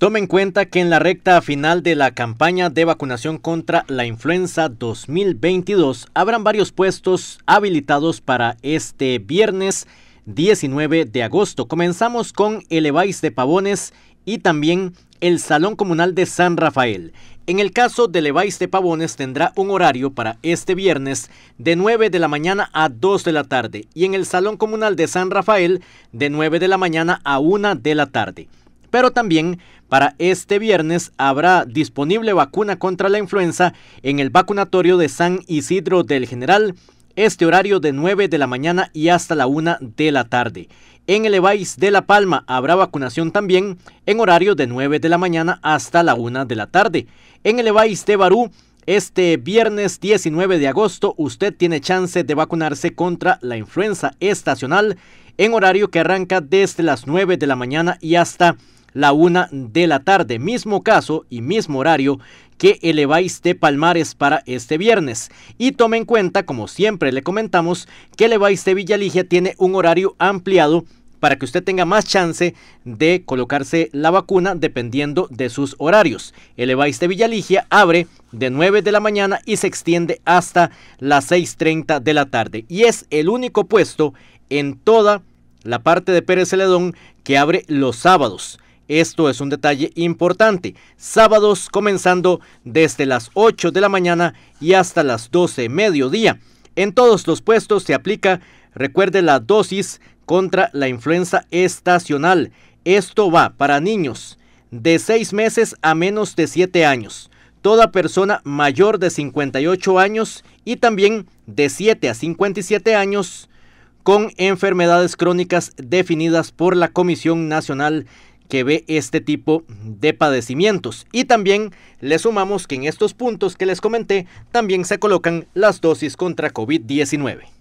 Tome en cuenta que en la recta final de la campaña de vacunación contra la influenza 2022 habrán varios puestos habilitados para este viernes 19 de agosto. Comenzamos con el Evais de Pavones y también el Salón Comunal de San Rafael. En el caso del Evais de Pavones tendrá un horario para este viernes de 9 de la mañana a 2 de la tarde y en el Salón Comunal de San Rafael de 9 de la mañana a 1 de la tarde. Pero también para este viernes habrá disponible vacuna contra la influenza en el vacunatorio de San Isidro del General, este horario de 9 de la mañana y hasta la 1 de la tarde. En el EVAIS de La Palma habrá vacunación también en horario de 9 de la mañana hasta la 1 de la tarde. En el EVAIS de Barú, este viernes 19 de agosto usted tiene chance de vacunarse contra la influenza estacional en horario que arranca desde las 9 de la mañana y hasta la una de la tarde. Mismo caso y mismo horario que eleváis de Palmares para este viernes. Y tome en cuenta, como siempre le comentamos, que eleváis de Villaligia tiene un horario ampliado para que usted tenga más chance de colocarse la vacuna dependiendo de sus horarios. El EVAIS de Villaligia abre de 9 de la mañana y se extiende hasta las 6.30 de la tarde. Y es el único puesto en toda la parte de Pérez Celedón que abre los sábados. Esto es un detalle importante. Sábados comenzando desde las 8 de la mañana y hasta las 12 mediodía. En todos los puestos se aplica, recuerde, la dosis contra la influenza estacional. Esto va para niños de 6 meses a menos de 7 años, toda persona mayor de 58 años y también de 7 a 57 años con enfermedades crónicas definidas por la Comisión Nacional que ve este tipo de padecimientos. Y también le sumamos que en estos puntos que les comenté también se colocan las dosis contra COVID-19.